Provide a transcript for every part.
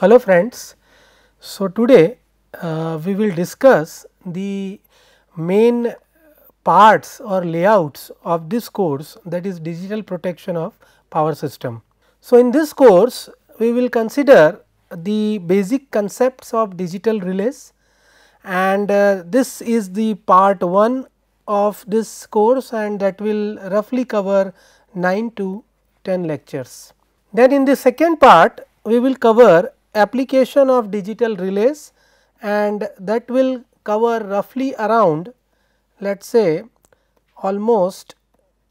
Hello friends, so today uh, we will discuss the main parts or layouts of this course that is digital protection of power system. So, in this course we will consider the basic concepts of digital relays and uh, this is the part 1 of this course and that will roughly cover 9 to 10 lectures. Then in the second part we will cover application of digital relays and that will cover roughly around let us say almost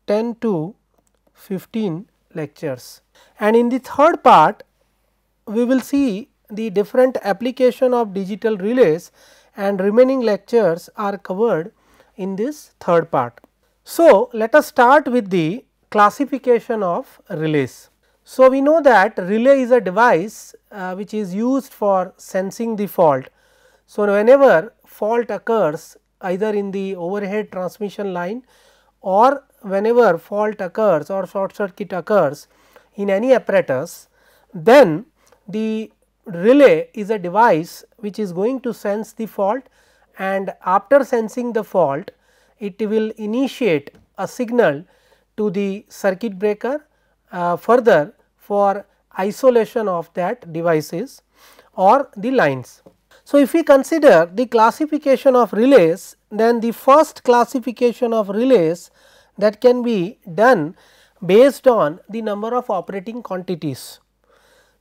10 to 15 lectures. And in the third part we will see the different application of digital relays and remaining lectures are covered in this third part. So, let us start with the classification of relays. So, we know that relay is a device uh, which is used for sensing the fault. So, whenever fault occurs either in the overhead transmission line or whenever fault occurs or short circuit occurs in any apparatus, then the relay is a device which is going to sense the fault and after sensing the fault it will initiate a signal to the circuit breaker. Uh, further for isolation of that devices or the lines. So, if we consider the classification of relays then the first classification of relays that can be done based on the number of operating quantities.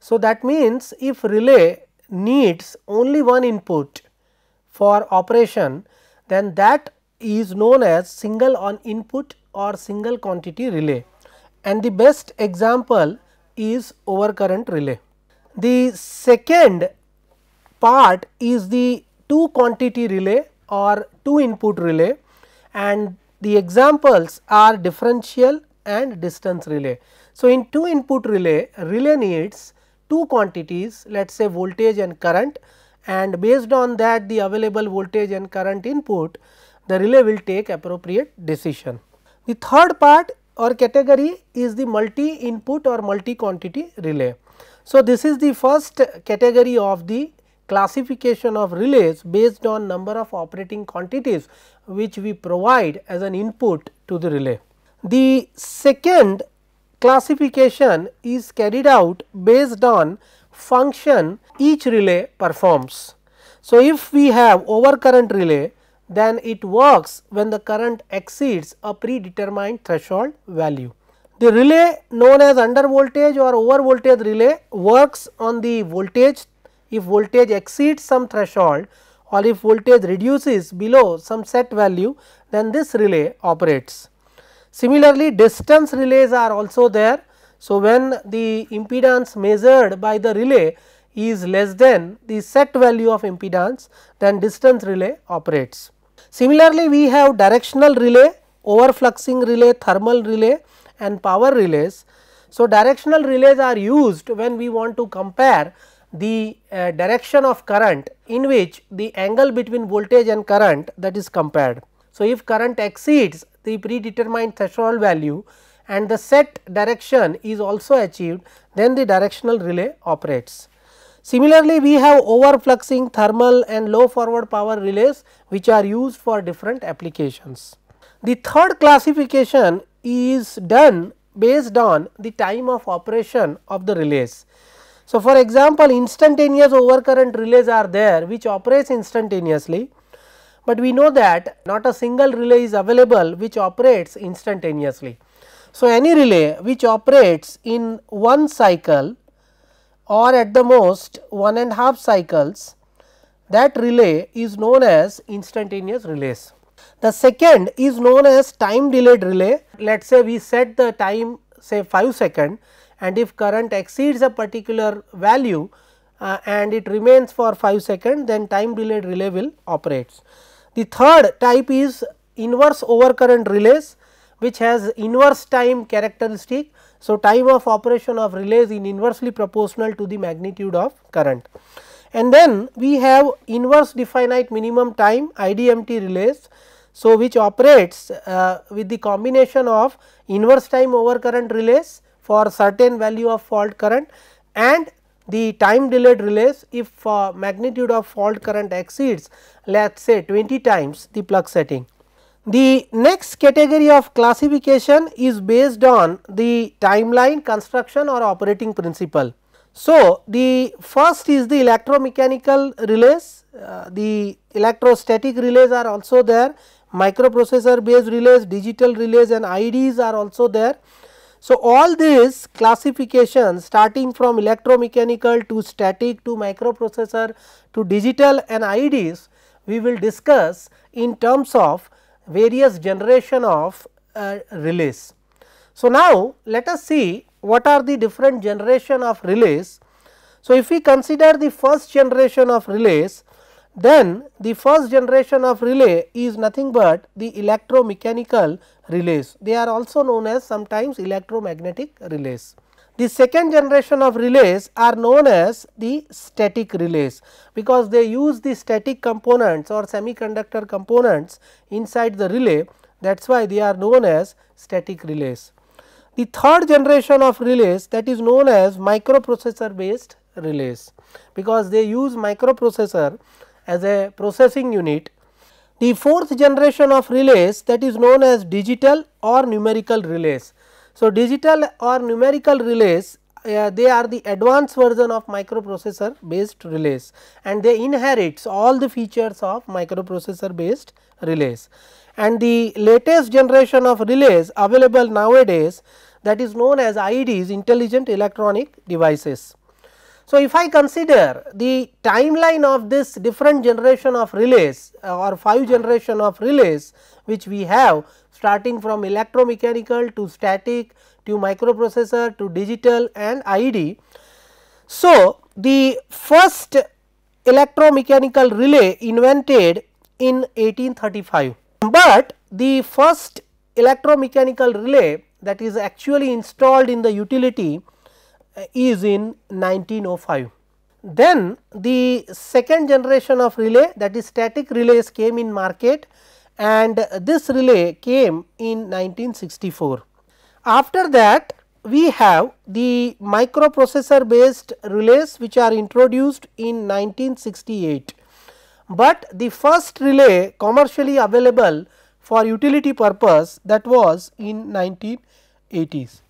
So, that means if relay needs only one input for operation then that is known as single on input or single quantity relay. And the best example is over current relay. The second part is the two quantity relay or two input relay and the examples are differential and distance relay. So, in two input relay, relay needs two quantities let us say voltage and current and based on that the available voltage and current input the relay will take appropriate decision. The third part or category is the multi input or multi quantity relay. So, this is the first category of the classification of relays based on number of operating quantities which we provide as an input to the relay. The second classification is carried out based on function each relay performs. So, if we have overcurrent relay then it works when the current exceeds a predetermined threshold value. The relay known as under voltage or over voltage relay works on the voltage if voltage exceeds some threshold or if voltage reduces below some set value then this relay operates. Similarly, distance relays are also there. So, when the impedance measured by the relay is less than the set value of impedance then distance relay operates. Similarly, we have directional relay, overfluxing relay, thermal relay and power relays. So, directional relays are used when we want to compare the uh, direction of current in which the angle between voltage and current that is compared. So, if current exceeds the predetermined threshold value and the set direction is also achieved, then the directional relay operates. Similarly, we have overfluxing thermal and low forward power relays which are used for different applications. The third classification is done based on the time of operation of the relays. So, for example, instantaneous overcurrent relays are there which operates instantaneously, but we know that not a single relay is available which operates instantaneously. So, any relay which operates in one cycle or at the most one and half cycles that relay is known as instantaneous relays. The second is known as time delayed relay. Let us say we set the time say 5 second and if current exceeds a particular value uh, and it remains for 5 second then time delayed relay will operates. The third type is inverse overcurrent relays which has inverse time characteristic so, time of operation of relays is inversely proportional to the magnitude of current. And then we have inverse definite minimum time IDMT relays. So, which operates uh, with the combination of inverse time over current relays for certain value of fault current and the time delayed relays if uh, magnitude of fault current exceeds let us say 20 times the plug setting. The next category of classification is based on the timeline construction or operating principle. So, the first is the electromechanical relays, uh, the electrostatic relays are also there, microprocessor based relays, digital relays and IDs are also there. So, all these classifications starting from electromechanical to static to microprocessor to digital and IDs, we will discuss in terms of various generation of uh, relays. So, now let us see what are the different generation of relays. So, if we consider the first generation of relays, then the first generation of relay is nothing but the electromechanical relays. They are also known as sometimes electromagnetic relays. The second generation of relays are known as the static relays, because they use the static components or semiconductor components inside the relay that is why they are known as static relays. The third generation of relays that is known as microprocessor based relays, because they use microprocessor as a processing unit. The fourth generation of relays that is known as digital or numerical relays so, digital or numerical relays uh, they are the advanced version of microprocessor based relays and they inherits all the features of microprocessor based relays. And the latest generation of relays available nowadays that is known as IEDs intelligent electronic devices. So, if I consider the timeline of this different generation of relays uh, or 5 generation of relays which we have starting from electromechanical to static to microprocessor to digital and IED. So, the first electromechanical relay invented in 1835, but the first electromechanical relay that is actually installed in the utility uh, is in 1905. Then the second generation of relay that is static relays came in market and this relay came in 1964. After that we have the microprocessor based relays which are introduced in 1968, but the first relay commercially available for utility purpose that was in 1980s.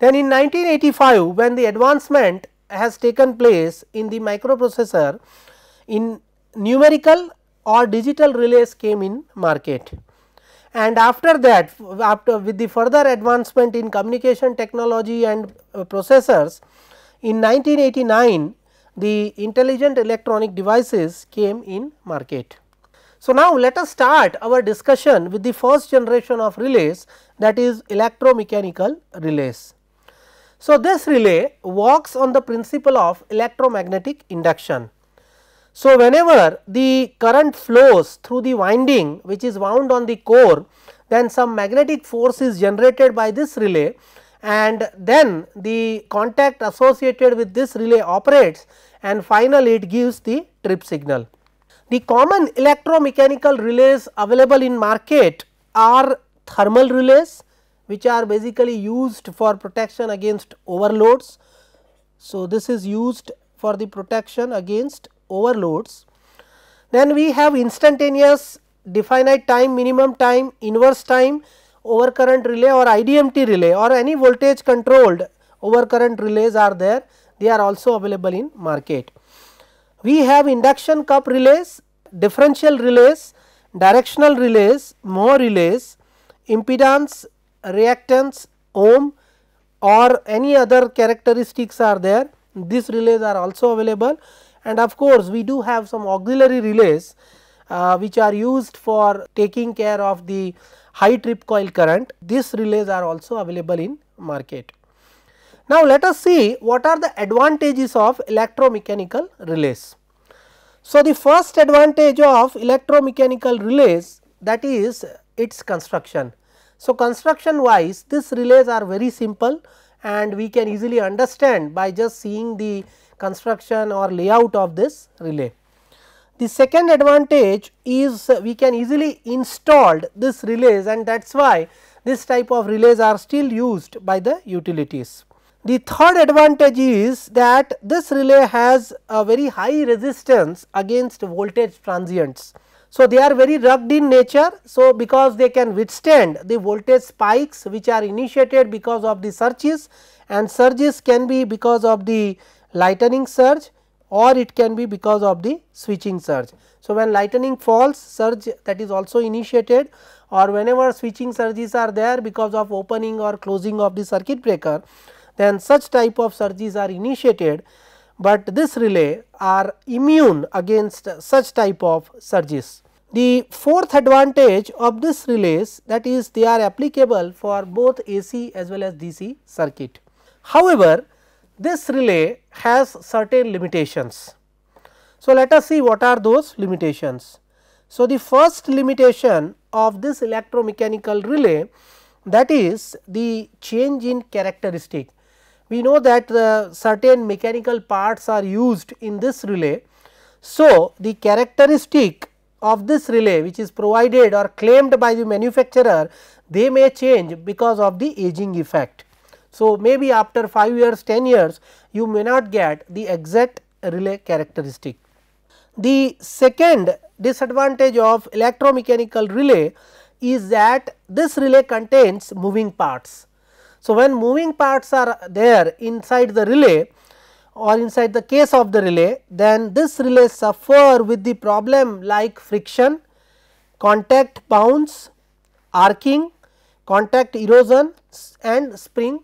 Then in 1985 when the advancement has taken place in the microprocessor in numerical or digital relays came in market. And after that after with the further advancement in communication technology and uh, processors in 1989 the intelligent electronic devices came in market. So, now let us start our discussion with the first generation of relays that is electromechanical relays. So, this relay works on the principle of electromagnetic induction. So, whenever the current flows through the winding which is wound on the core then some magnetic force is generated by this relay and then the contact associated with this relay operates and finally, it gives the trip signal. The common electromechanical relays available in market are thermal relays which are basically used for protection against overloads. So, this is used for the protection against overloads. Then we have instantaneous definite time, minimum time, inverse time overcurrent relay or IDMT relay or any voltage controlled overcurrent relays are there, they are also available in market. We have induction cup relays, differential relays, directional relays, more relays, impedance, reactance, ohm or any other characteristics are there, these relays are also available and of course, we do have some auxiliary relays uh, which are used for taking care of the high trip coil current. These relays are also available in market. Now, let us see what are the advantages of electromechanical relays. So, the first advantage of electromechanical relays that is its construction. So, construction wise these relays are very simple and we can easily understand by just seeing the construction or layout of this relay. The second advantage is we can easily installed this relays and that is why this type of relays are still used by the utilities. The third advantage is that this relay has a very high resistance against voltage transients. So, they are very rugged in nature. So, because they can withstand the voltage spikes which are initiated because of the surges and surges can be because of the lightening surge or it can be because of the switching surge. So, when lightening falls surge that is also initiated or whenever switching surges are there because of opening or closing of the circuit breaker then such type of surges are initiated, but this relay are immune against such type of surges. The fourth advantage of this relays that is they are applicable for both AC as well as DC circuit. However, this relay has certain limitations. So, let us see what are those limitations. So, the first limitation of this electromechanical relay that is the change in characteristic. We know that uh, certain mechanical parts are used in this relay. So, the characteristic of this relay which is provided or claimed by the manufacturer they may change because of the aging effect. So, maybe after 5 years 10 years you may not get the exact relay characteristic. The second disadvantage of electromechanical relay is that this relay contains moving parts. So, when moving parts are there inside the relay or inside the case of the relay then this relay suffer with the problem like friction, contact bounce, arcing contact erosion and spring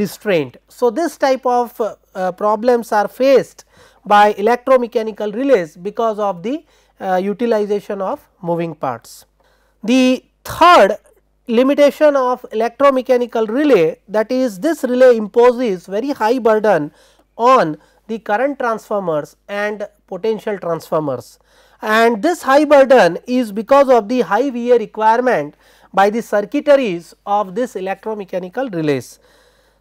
restraint. So, this type of uh, uh, problems are faced by electromechanical relays because of the uh, utilization of moving parts. The third limitation of electromechanical relay that is this relay imposes very high burden on the current transformers and potential transformers. And this high burden is because of the high VA requirement by the circuitries of this electromechanical relays.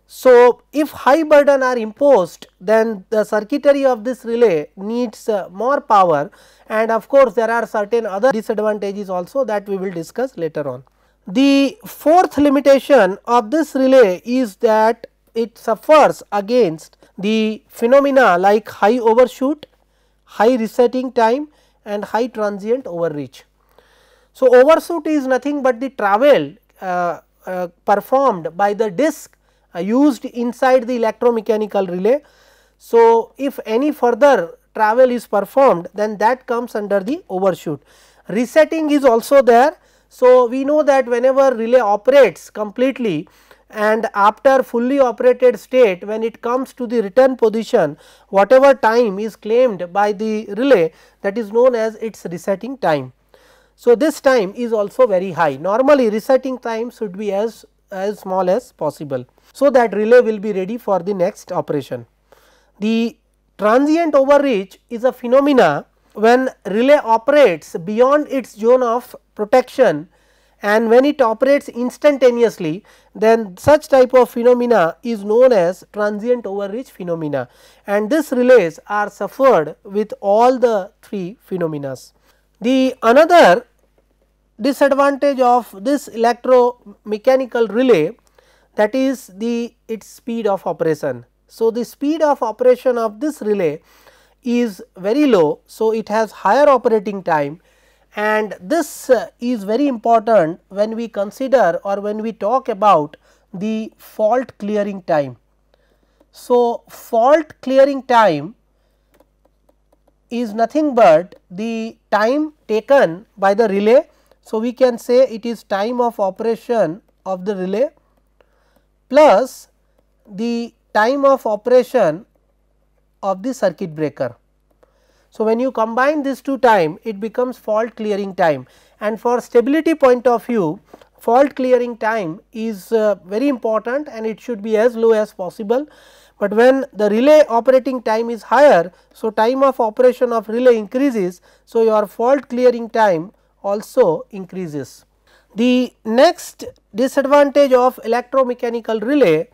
So, if high burden are imposed then the circuitry of this relay needs uh, more power and of course, there are certain other disadvantages also that we will discuss later on. The fourth limitation of this relay is that it suffers against the phenomena like high overshoot, high resetting time and high transient overreach. So, overshoot is nothing but the travel uh, uh, performed by the disc uh, used inside the electromechanical relay. So, if any further travel is performed then that comes under the overshoot. Resetting is also there. So, we know that whenever relay operates completely and after fully operated state when it comes to the return position whatever time is claimed by the relay that is known as its resetting time. So, this time is also very high normally resetting time should be as as small as possible. So, that relay will be ready for the next operation. The transient overreach is a phenomena when relay operates beyond its zone of protection and when it operates instantaneously then such type of phenomena is known as transient overreach phenomena and this relays are suffered with all the three phenomena. The another disadvantage of this electromechanical relay that is the its speed of operation. So, the speed of operation of this relay is very low. So, it has higher operating time and this uh, is very important when we consider or when we talk about the fault clearing time. So, fault clearing time is nothing but the time taken by the relay. So, we can say it is time of operation of the relay plus the time of operation of the circuit breaker. So, when you combine these two time it becomes fault clearing time and for stability point of view fault clearing time is uh, very important and it should be as low as possible but when the relay operating time is higher. So, time of operation of relay increases. So, your fault clearing time also increases. The next disadvantage of electromechanical relay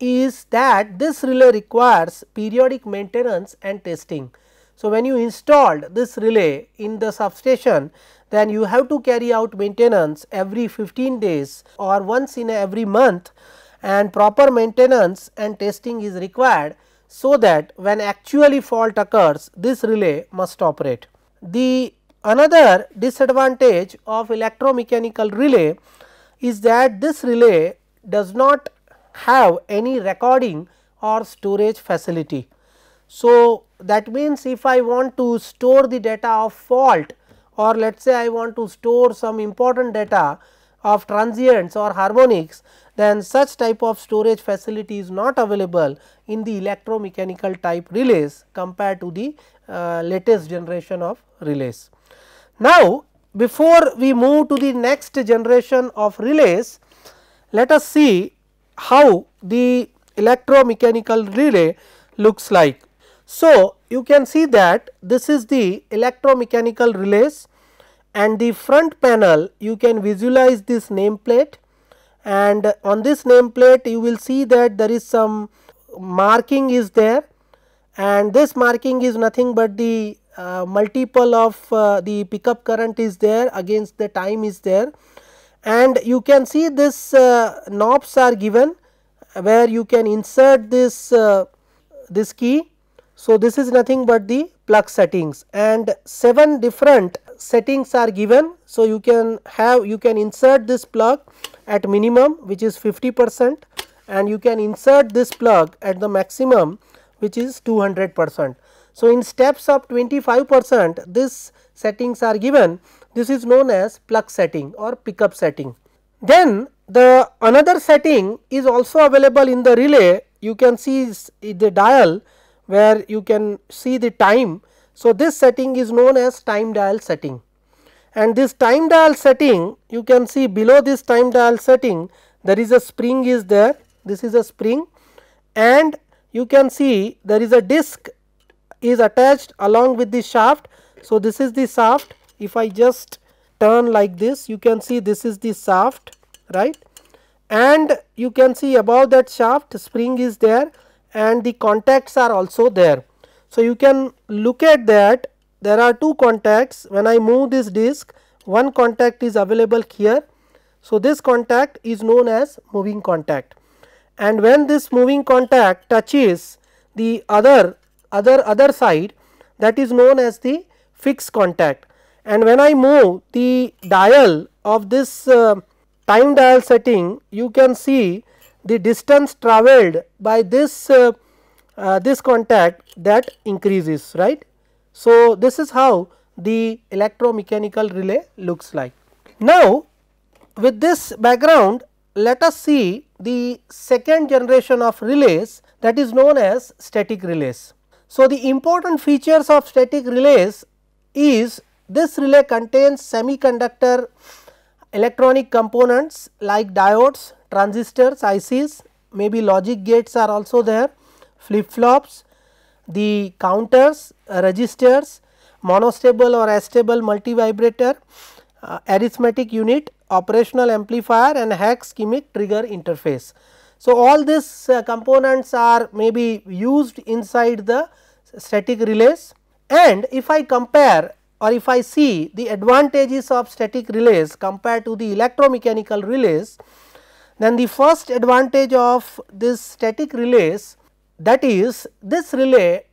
is that this relay requires periodic maintenance and testing. So, when you installed this relay in the substation then you have to carry out maintenance every 15 days or once in every month and proper maintenance and testing is required so that when actually fault occurs this relay must operate. The another disadvantage of electromechanical relay is that this relay does not have any recording or storage facility. So, that means if I want to store the data of fault or let us say I want to store some important data of transients or harmonics then such type of storage facility is not available in the electromechanical type relays compared to the uh, latest generation of relays. Now, before we move to the next generation of relays, let us see how the electromechanical relay looks like. So, you can see that this is the electromechanical relays and the front panel you can visualize this nameplate and on this nameplate you will see that there is some marking is there and this marking is nothing but the uh, multiple of uh, the pickup current is there against the time is there and you can see this uh, knobs are given where you can insert this uh, this key. So, this is nothing but the plug settings and 7 different settings are given. So, you can have you can insert this plug at minimum which is 50 percent and you can insert this plug at the maximum which is 200 percent. So, in steps of 25 percent this settings are given this is known as plug setting or pickup setting. Then the another setting is also available in the relay you can see the dial where you can see the time so, this setting is known as time dial setting and this time dial setting you can see below this time dial setting there is a spring is there this is a spring and you can see there is a disc is attached along with the shaft. So, this is the shaft if I just turn like this you can see this is the shaft right and you can see above that shaft spring is there and the contacts are also there. So, you can look at that there are two contacts when I move this disc one contact is available here. So, this contact is known as moving contact and when this moving contact touches the other other other side that is known as the fixed contact and when I move the dial of this uh, time dial setting you can see the distance travelled by this uh, uh, this contact that increases right. So, this is how the electromechanical relay looks like. Now, with this background let us see the second generation of relays that is known as static relays. So, the important features of static relays is this relay contains semiconductor electronic components like diodes, transistors, ICs, maybe logic gates are also there flip flops, the counters, registers, monostable or astable multivibrator, uh, arithmetic unit, operational amplifier and hack schemic trigger interface. So, all these uh, components are maybe used inside the static relays and if I compare or if I see the advantages of static relays compared to the electromechanical relays, then the first advantage of this static relays that is this relay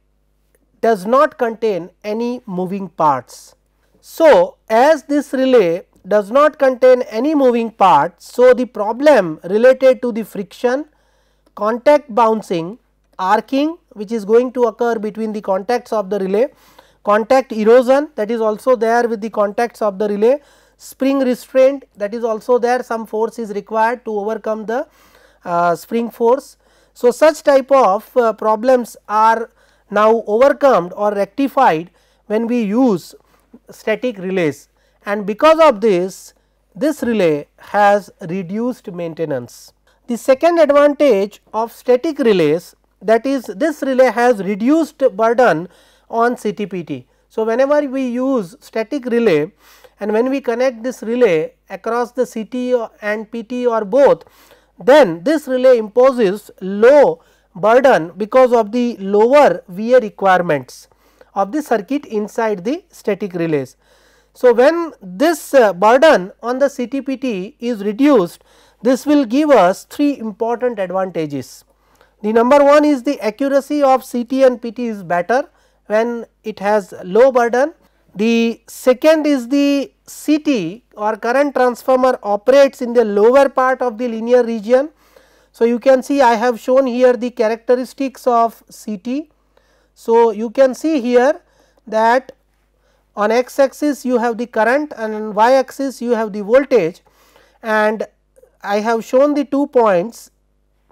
does not contain any moving parts. So, as this relay does not contain any moving parts, so the problem related to the friction, contact bouncing, arcing which is going to occur between the contacts of the relay, contact erosion that is also there with the contacts of the relay, spring restraint that is also there some force is required to overcome the uh, spring force so, such type of uh, problems are now overcome or rectified when we use static relays and because of this, this relay has reduced maintenance. The second advantage of static relays that is this relay has reduced burden on CTPT. So, whenever we use static relay and when we connect this relay across the CT and PT or both, then this relay imposes low burden because of the lower VA requirements of the circuit inside the static relays. So, when this uh, burden on the CTPT is reduced, this will give us three important advantages. The number one is the accuracy of CT and PT is better when it has low burden. The second is the CT or current transformer operates in the lower part of the linear region. So, you can see I have shown here the characteristics of CT. So, you can see here that on x axis you have the current and on y axis you have the voltage and I have shown the two points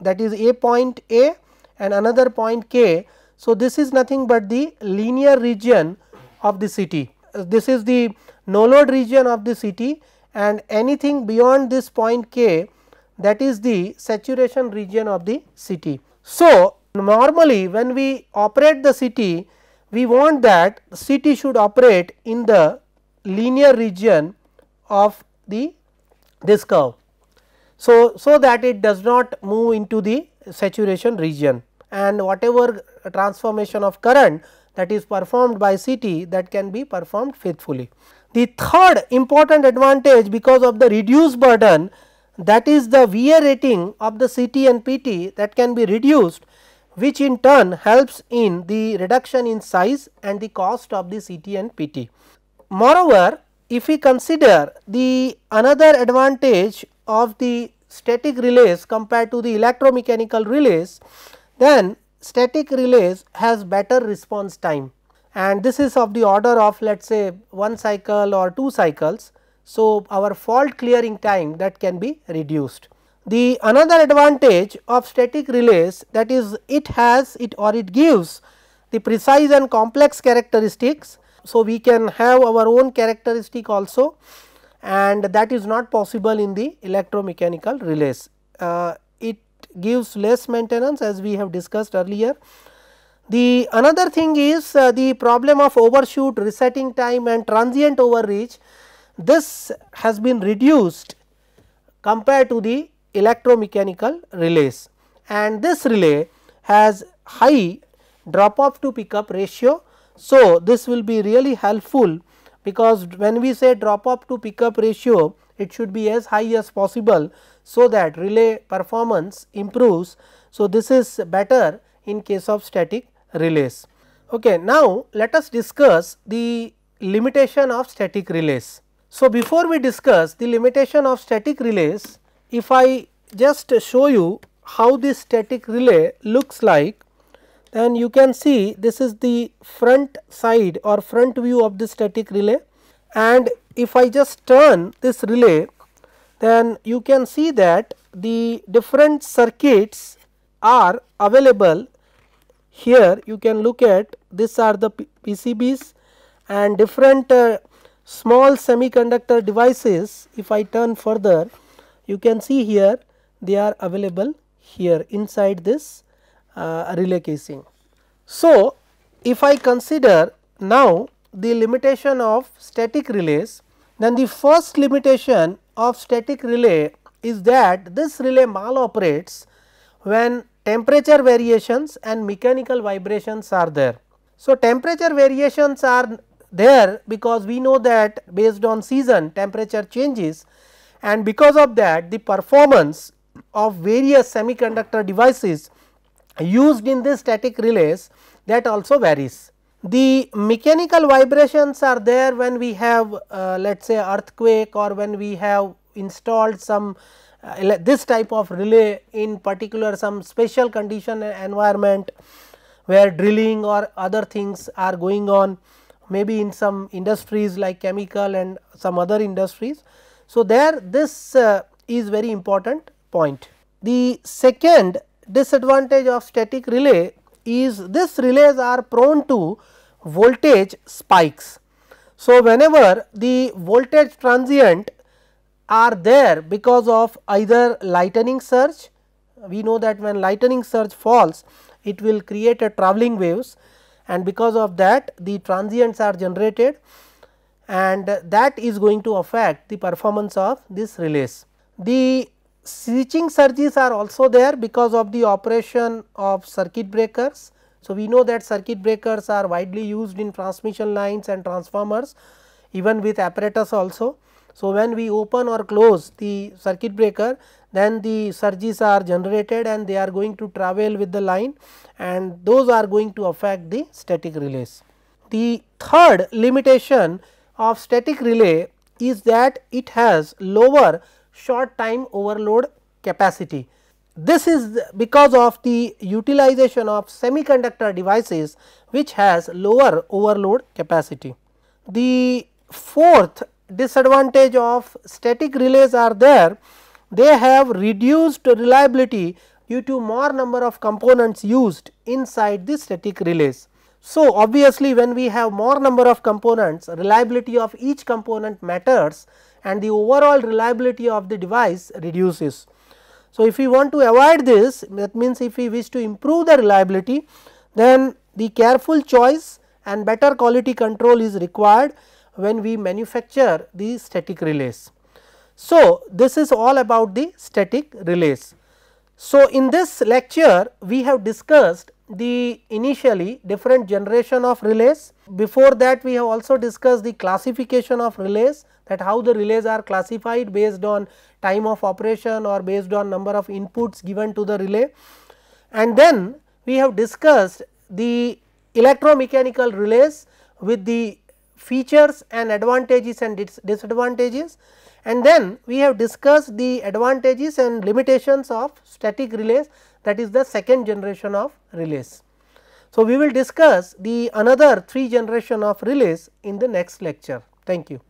that is a point A and another point K. So, this is nothing but the linear region of the CT. This is the no load region of the city and anything beyond this point k that is the saturation region of the city. So, normally when we operate the city we want that city should operate in the linear region of the this curve. So, so that it does not move into the saturation region and whatever transformation of current that is performed by city, that can be performed faithfully. The third important advantage because of the reduced burden that is the VA rating of the CT and PT that can be reduced which in turn helps in the reduction in size and the cost of the CT and PT. Moreover, if we consider the another advantage of the static relays compared to the electromechanical relays, then static relays has better response time and this is of the order of let us say one cycle or two cycles. So, our fault clearing time that can be reduced. The another advantage of static relays that is it has it or it gives the precise and complex characteristics. So, we can have our own characteristic also and that is not possible in the electromechanical relays. Uh, it gives less maintenance as we have discussed earlier the another thing is uh, the problem of overshoot, resetting time and transient overreach. This has been reduced compared to the electromechanical relays and this relay has high drop off to pick up ratio. So, this will be really helpful because when we say drop off to pick up ratio it should be as high as possible. So, that relay performance improves. So, this is better in case of static relays. Okay, now, let us discuss the limitation of static relays. So, before we discuss the limitation of static relays, if I just show you how this static relay looks like, then you can see this is the front side or front view of the static relay and if I just turn this relay, then you can see that the different circuits are available here you can look at these are the PCBs and different uh, small semiconductor devices if I turn further you can see here they are available here inside this uh, relay casing. So, if I consider now the limitation of static relays then the first limitation of static relay is that this relay maloperates when temperature variations and mechanical vibrations are there. So, temperature variations are there because we know that based on season temperature changes and because of that the performance of various semiconductor devices used in the static relays that also varies. The mechanical vibrations are there when we have uh, let us say earthquake or when we have installed some uh, this type of relay in particular some special condition environment where drilling or other things are going on maybe in some industries like chemical and some other industries. So, there this uh, is very important point. The second disadvantage of static relay is this relays are prone to voltage spikes. So, whenever the voltage transient are there because of either lightning surge. We know that when lightning surge falls, it will create a travelling waves and because of that the transients are generated and that is going to affect the performance of this relays. The switching surges are also there because of the operation of circuit breakers. So, we know that circuit breakers are widely used in transmission lines and transformers even with apparatus also. So, when we open or close the circuit breaker then the surges are generated and they are going to travel with the line and those are going to affect the static relays. The third limitation of static relay is that it has lower short time overload capacity. This is because of the utilization of semiconductor devices which has lower overload capacity. The fourth disadvantage of static relays are there, they have reduced reliability due to more number of components used inside the static relays. So, obviously, when we have more number of components reliability of each component matters and the overall reliability of the device reduces. So, if we want to avoid this that means, if we wish to improve the reliability then the careful choice and better quality control is required when we manufacture the static relays. So, this is all about the static relays. So, in this lecture we have discussed the initially different generation of relays. Before that we have also discussed the classification of relays that how the relays are classified based on time of operation or based on number of inputs given to the relay. And then we have discussed the electromechanical relays with the features and advantages and dis disadvantages and then we have discussed the advantages and limitations of static relays that is the second generation of relays. So, we will discuss the another three generation of relays in the next lecture. Thank you.